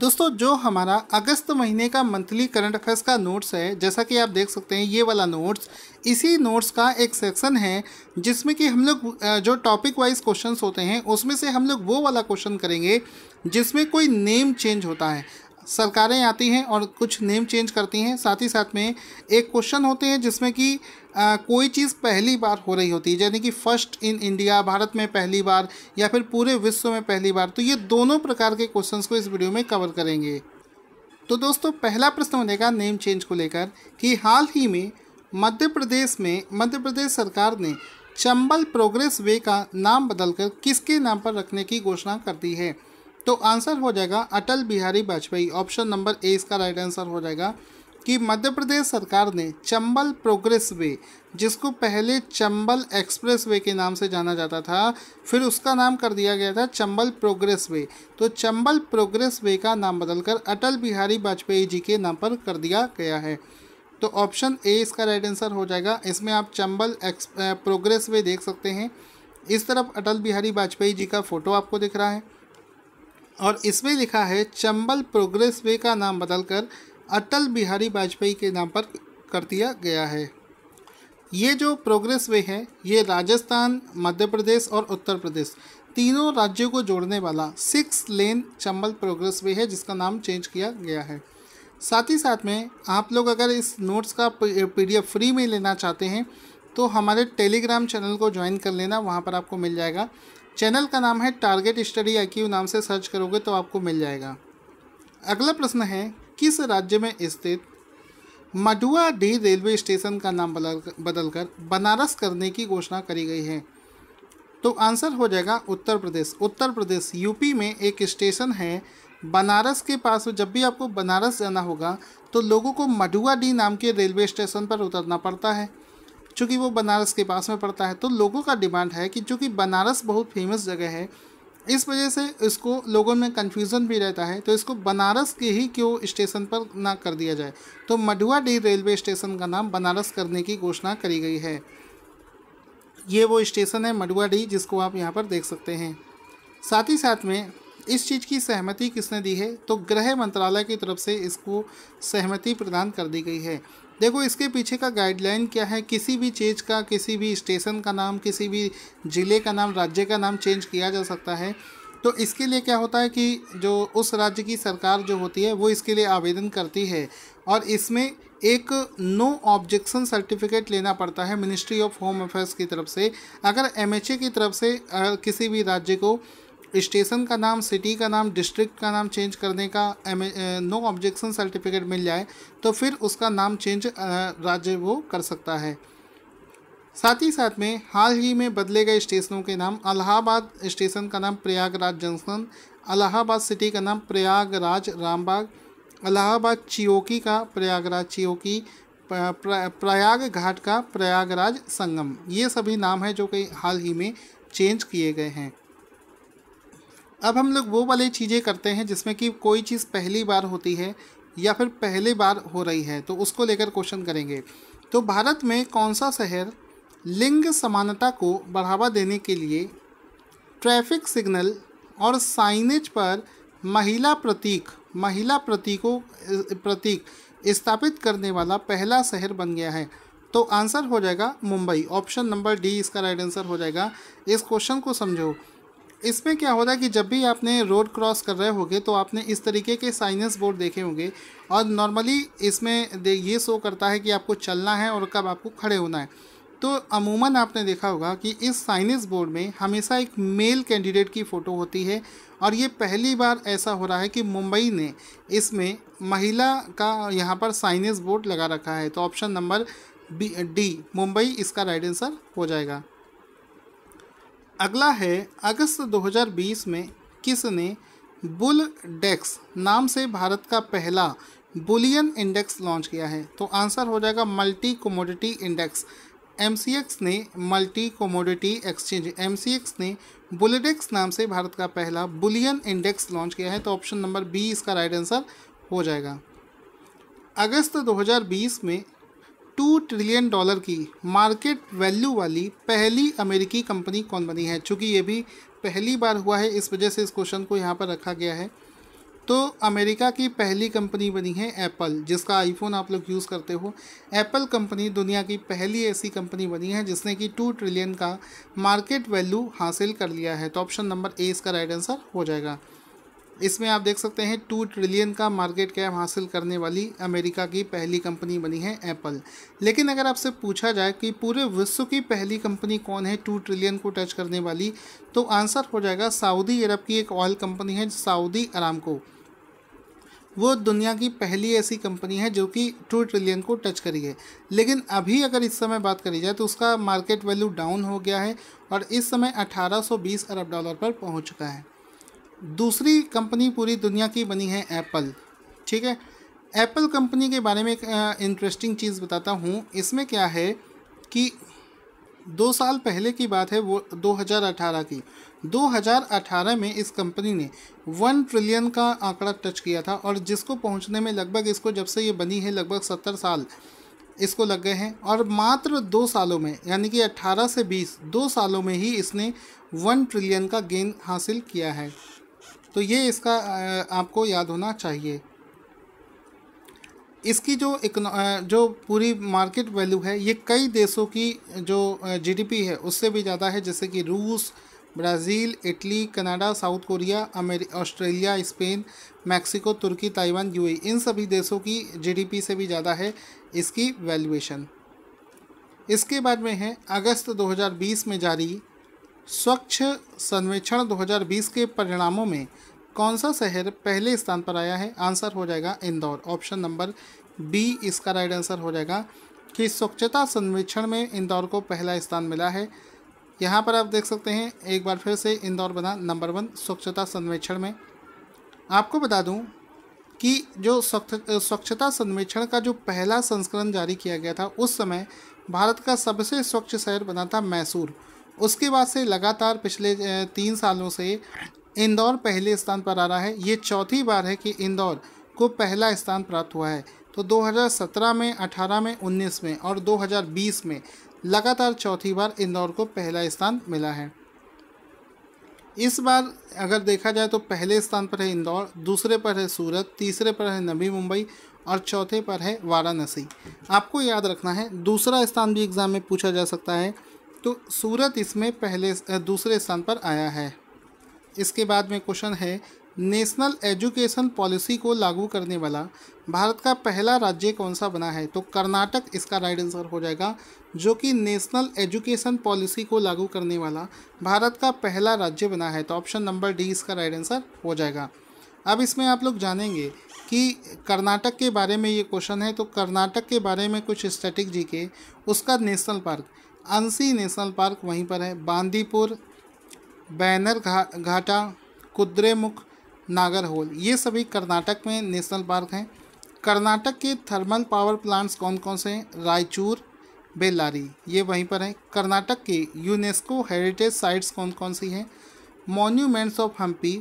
दोस्तों जो हमारा अगस्त महीने का मंथली करंट अफेयर्स का नोट्स है जैसा कि आप देख सकते हैं ये वाला नोट्स इसी नोट्स का एक सेक्शन है जिसमें कि हम लोग जो टॉपिक वाइज क्वेश्चंस होते हैं उसमें से हम लोग वो वाला क्वेश्चन करेंगे जिसमें कोई नेम चेंज होता है सरकारें आती हैं और कुछ नेम चेंज करती हैं साथ ही साथ में एक क्वेश्चन होते हैं जिसमें कि आ, कोई चीज़ पहली बार हो रही होती है यानी कि फर्स्ट इन इंडिया भारत में पहली बार या फिर पूरे विश्व में पहली बार तो ये दोनों प्रकार के क्वेश्चंस को इस वीडियो में कवर करेंगे तो दोस्तों पहला प्रश्न बनेगा नेम चेंज को लेकर कि हाल ही में मध्य प्रदेश में मध्य प्रदेश सरकार ने चंबल प्रोग्रेस वे का नाम बदलकर किसके नाम पर रखने की घोषणा कर दी है तो आंसर हो जाएगा Atal Bihari Vajpayee option number A इसका राइट आंसर हो जाएगा कि मध्य प्रदेश सरकार ने चंबल प्रोग्रेस वे जिसको पहले चंबल एक्सप्रेस वे के नाम से जाना जाता था फिर उसका नाम कर दिया गया था चंबल प्रोग्रेस वे तो चंबल प्रोग्रेस वे का नाम बदलकर अटल बिहारी वाजपेयी जी के नाम पर कर दिया गया है तो ऑप्शन ए इसका राइट आंसर हो जाएगा इसमें आप चंबल एक्स प्रोग्रेस वे देख सकते हैं इस तरफ अटल बिहारी वाजपेयी जी का फ़ोटो आपको दिख रहा है और इसमें लिखा है चंबल प्रोग्रेस वे का नाम बदलकर अटल बिहारी वाजपेयी के नाम पर कर दिया गया है ये जो प्रोग्रेस वे है ये राजस्थान मध्य प्रदेश और उत्तर प्रदेश तीनों राज्यों को जोड़ने वाला six lane Chambal progress way है जिसका नाम चेंज किया गया है साथ ही साथ में आप लोग अगर इस नोट्स का पीडीएफ फ्री में लेना चाहते हैं तो हमारे टेलीग्राम चैनल को ज्वाइन कर लेना वहाँ पर आपको मिल जाएगा चैनल का नाम है टारगेट स्टडी आई नाम से सर्च करोगे तो आपको मिल जाएगा अगला प्रश्न है किस राज्य में स्थित मडुआ डी रेलवे स्टेशन का नाम बदल बनारस करने की घोषणा करी गई है तो आंसर हो जाएगा उत्तर प्रदेश उत्तर प्रदेश यूपी में एक स्टेशन है बनारस के पास जब भी आपको बनारस जाना होगा तो लोगों को मडुआ डी नाम के रेलवे स्टेशन पर उतरना पड़ता है चूँकि वो बनारस के पास में पड़ता है तो लोगों का डिमांड है कि चूँकि बनारस बहुत फेमस जगह है इस वजह से इसको लोगों में कन्फ्यूज़न भी रहता है तो इसको बनारस के ही क्यों स्टेशन पर ना कर दिया जाए तो मडुआ डी रेलवे स्टेशन का नाम बनारस करने की घोषणा करी गई है ये वो स्टेशन है मडुआ डी जिसको आप यहाँ पर देख सकते हैं साथ ही साथ में इस चीज़ की सहमति किसने दी है तो गृह मंत्रालय की तरफ से इसको सहमति प्रदान कर दी गई है देखो इसके पीछे का गाइडलाइन क्या है किसी भी चीज़ का किसी भी स्टेशन का नाम किसी भी ज़िले का नाम राज्य का नाम चेंज किया जा सकता है तो इसके लिए क्या होता है कि जो उस राज्य की सरकार जो होती है वो इसके लिए आवेदन करती है और इसमें एक नो ऑब्जेक्शन सर्टिफिकेट लेना पड़ता है मिनिस्ट्री ऑफ होम अफेयर्स की तरफ से अगर एमएचए की तरफ से किसी भी राज्य को स्टेशन का नाम सिटी का नाम डिस्ट्रिक्ट का नाम चेंज करने का एम नो ऑब्जेक्शन सर्टिफिकेट मिल जाए तो फिर उसका नाम चेंज राज्य वो कर सकता है साथ ही साथ में हाल ही में बदले गए स्टेशनों के नाम अलाहाबाद स्टेशन का नाम प्रयागराज जंक्शन अलाहाबाद सिटी का नाम प्रयागराज रामबाग अलाहाबाद चियोकी का प्रयागराज चियोकी प्रयाग घाट का प्रयागराज संगम ये सभी नाम हैं जो कि हाल ही में चेंज किए गए हैं अब हम लोग वो वाली चीज़ें करते हैं जिसमें कि कोई चीज़ पहली बार होती है या फिर पहली बार हो रही है तो उसको लेकर क्वेश्चन करेंगे तो भारत में कौन सा शहर लिंग समानता को बढ़ावा देने के लिए ट्रैफिक सिग्नल और साइनेज पर महिला प्रतीक महिला प्रतीकों प्रतीक स्थापित करने वाला पहला शहर बन गया है तो आंसर हो जाएगा मुंबई ऑप्शन नंबर डी इसका राइट आंसर हो जाएगा इस क्वेश्चन को समझो इसमें क्या होता है कि जब भी आपने रोड क्रॉस कर रहे होंगे तो आपने इस तरीके के साइनस बोर्ड देखे होंगे और नॉर्मली इसमें ये शो करता है कि आपको चलना है और कब आपको खड़े होना है तो अमूमन आपने देखा होगा कि इस साइनस बोर्ड में हमेशा एक मेल कैंडिडेट की फ़ोटो होती है और ये पहली बार ऐसा हो रहा है कि मुंबई ने इसमें महिला का यहाँ पर साइनस बोर्ड लगा रखा है तो option number B D Mumbai इसका राइट आंसर हो जाएगा अगला है अगस्त 2020 में किसने बुल डेक्स नाम से भारत का पहला बुलियन इंडेक्स लॉन्च किया है तो आंसर हो जाएगा मल्टी कमोडिटी इंडेक्स एम ने मल्टी कमोडिटी एक्सचेंज एम ने बुलडेक्स नाम से भारत का पहला बुलियन इंडेक्स लॉन्च किया है तो ऑप्शन नंबर बी इसका राइट आंसर हो जाएगा अगस्त 2020 में टू ट्रिलियन डॉलर की मार्केट वैल्यू वाली पहली अमेरिकी कंपनी कौन बनी है चूँकि ये भी पहली बार हुआ है इस वजह से इस क्वेश्चन को यहाँ पर रखा गया है तो अमेरिका की पहली कंपनी बनी है एप्पल जिसका आईफोन आप लोग यूज़ करते हो एप्पल कंपनी दुनिया की पहली ऐसी कंपनी बनी है जिसने कि टू ट्रिलियन का मार्केट वैल्यू हासिल कर लिया है तो ऑप्शन नंबर ए इसका राइट आंसर हो जाएगा इसमें आप देख सकते हैं टू ट्रिलियन का मार्केट कैप हासिल करने वाली अमेरिका की पहली कंपनी बनी है एप्पल लेकिन अगर आपसे पूछा जाए कि पूरे विश्व की पहली कंपनी कौन है टू ट्रिलियन को टच करने वाली तो आंसर हो जाएगा सऊदी अरब की एक ऑयल कंपनी है सऊदी अरामको वो दुनिया की पहली ऐसी कंपनी है जो कि टू ट्रिलियन को टच करी है लेकिन अभी अगर इस समय बात करी जाए तो उसका मार्केट वैल्यू डाउन हो गया है और इस समय 1820 अरब डॉलर पर पहुंच चुका है दूसरी कंपनी पूरी दुनिया की बनी है एप्पल ठीक है एप्पल कंपनी के बारे में एक इंटरेस्टिंग चीज़ बताता हूँ इसमें क्या है कि दो साल पहले की बात है वो 2018 की 2018 में इस कंपनी ने वन ट्रिलियन का आंकड़ा टच किया था और जिसको पहुंचने में लगभग इसको जब से ये बनी है लगभग सत्तर साल इसको लग गए हैं और मात्र दो सालों में यानी कि 18 से 20 दो सालों में ही इसने वन ट्रिलियन का गेन हासिल किया है तो ये इसका आपको याद होना चाहिए इसकी जो जो पूरी मार्केट वैल्यू है ये कई देशों की जो जीडीपी है उससे भी ज़्यादा है जैसे कि रूस Brazil Italy Canada South Korea America Australia Spain Mexico तुर्की ताइवान यू इन सभी देशों की जीडीपी से भी ज़्यादा है इसकी वैल्यूएशन इसके बाद में है अगस्त 2020 में जारी स्वच्छ सर्वेक्षण 2020 के परिणामों में कौन सा शहर पहले स्थान पर आया है आंसर हो जाएगा इंदौर ऑप्शन नंबर बी इसका राइट आंसर हो जाएगा कि स्वच्छता सर्वेक्षण में इंदौर को पहला स्थान मिला है यहाँ पर आप देख सकते हैं एक बार फिर से इंदौर बना नंबर वन स्वच्छता सर्वेक्षण में आपको बता दूँ कि जो स्वच्छता सर्वेक्षण का जो पहला संस्करण जारी किया गया था उस समय भारत का सबसे स्वच्छ शहर बना था मैसूर उसके बाद से लगातार पिछले तीन सालों से इंदौर पहले स्थान पर आ रहा है ये चौथी बार है कि इंदौर को पहला स्थान प्राप्त हुआ है तो 2017 में 18 में 19 में और 2020 में लगातार चौथी बार इंदौर को पहला स्थान मिला है इस बार अगर देखा जाए तो पहले स्थान पर है इंदौर दूसरे पर है सूरत तीसरे पर है नवी मुंबई और चौथे पर है वाराणसी आपको याद रखना है दूसरा स्थान भी एग्ज़ाम में पूछा जा सकता है तो सूरत इसमें पहले दूसरे स्थान पर आया है इसके बाद में क्वेश्चन है नेशनल एजुकेशन पॉलिसी को लागू करने वाला भारत का पहला राज्य कौन सा बना है तो कर्नाटक इसका राइट आंसर हो जाएगा जो कि नेशनल एजुकेशन पॉलिसी को लागू करने वाला भारत का पहला राज्य बना है तो ऑप्शन नंबर डी इसका राइट आंसर हो जाएगा अब इसमें आप लोग जानेंगे कि कर्नाटक के बारे में ये क्वेश्चन है तो कर्नाटक के बारे में कुछ स्टैटिक जी के उसका national park Anshi national park वहीं पर है बांदीपुर बैनर घा घाटा कुद्रेमुख नागर होल ये सभी कर्नाटक में नेशनल पार्क हैं कर्नाटक के थर्मल पावर प्लांट्स कौन कौन से हैं रायचूर बेल्लारी ये वहीं पर हैं कर्नाटक के यूनेस्को हेरिटेज साइट्स कौन कौन सी हैं monuments of Hampi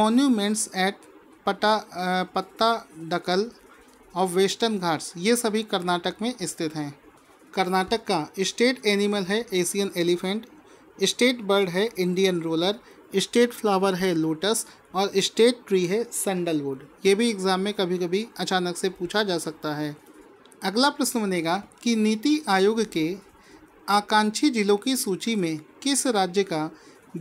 monuments at पत्ता डकल और वेस्टर्न घाट्स ये सभी कर्नाटक में स्थित हैं कर्नाटक का स्टेट एनिमल है एशियन एलिफेंट स्टेट बर्ड है इंडियन रोलर स्टेट फ्लावर है लोटस और स्टेट ट्री है सैंडलवुड ये भी एग्ज़ाम में कभी कभी अचानक से पूछा जा सकता है अगला प्रश्न बनेगा कि नीति आयोग के आकांक्षी जिलों की सूची में किस राज्य का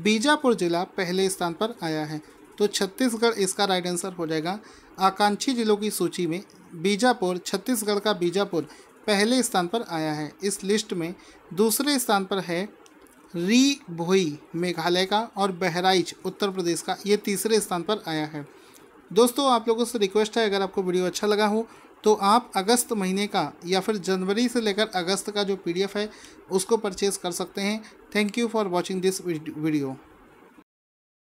बीजापुर जिला पहले स्थान पर आया है तो छत्तीसगढ़ इसका राइट आंसर हो जाएगा आकांक्षी जिलों की सूची में बीजापुर छत्तीसगढ़ का बीजापुर पहले स्थान पर आया है इस लिस्ट में दूसरे स्थान पर है री भोई मेघालय का और बहराइच उत्तर प्रदेश का ये तीसरे स्थान पर आया है दोस्तों आप लोगों से रिक्वेस्ट है अगर आपको वीडियो अच्छा लगा हो तो आप अगस्त महीने का या फिर जनवरी से लेकर अगस्त का जो पीडीएफ है उसको परचेज़ कर सकते हैं thank you for watching this video